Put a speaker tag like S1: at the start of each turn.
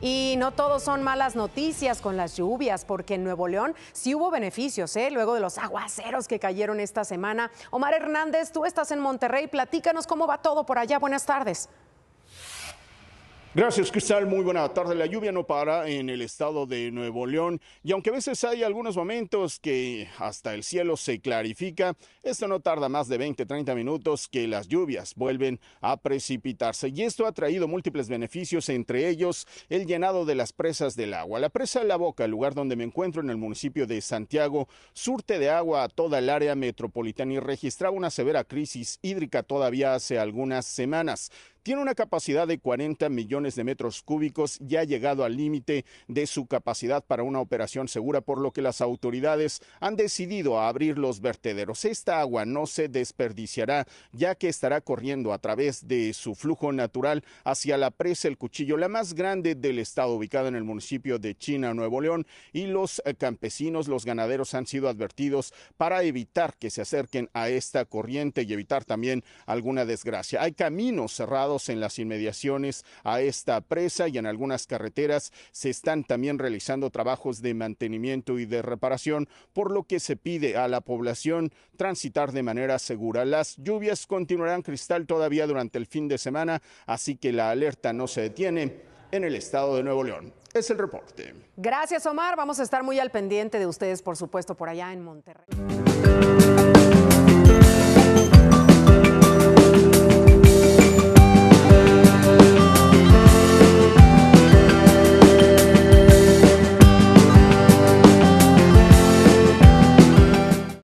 S1: Y no todo son malas noticias con las lluvias, porque en Nuevo León sí hubo beneficios, ¿eh? luego de los aguaceros que cayeron esta semana. Omar Hernández, tú estás en Monterrey, platícanos cómo va todo por allá. Buenas tardes.
S2: Gracias, Cristal. Muy buena tarde. La lluvia no para en el estado de Nuevo León y aunque a veces hay algunos momentos que hasta el cielo se clarifica, esto no tarda más de 20, 30 minutos que las lluvias vuelven a precipitarse y esto ha traído múltiples beneficios, entre ellos el llenado de las presas del agua. La presa de la Boca, el lugar donde me encuentro en el municipio de Santiago, surte de agua a toda el área metropolitana y registraba una severa crisis hídrica todavía hace algunas semanas tiene una capacidad de 40 millones de metros cúbicos y ha llegado al límite de su capacidad para una operación segura, por lo que las autoridades han decidido abrir los vertederos. Esta agua no se desperdiciará, ya que estará corriendo a través de su flujo natural hacia la presa El Cuchillo, la más grande del estado, ubicada en el municipio de China, Nuevo León, y los eh, campesinos, los ganaderos han sido advertidos para evitar que se acerquen a esta corriente y evitar también alguna desgracia. Hay caminos cerrados en las inmediaciones a esta presa y en algunas carreteras se están también realizando trabajos de mantenimiento y de reparación, por lo que se pide a la población transitar de manera segura. Las lluvias continuarán cristal todavía durante el fin de semana, así que la alerta no se detiene en el estado de Nuevo León.
S1: Es el reporte. Gracias, Omar. Vamos a estar muy al pendiente de ustedes, por supuesto, por allá en Monterrey.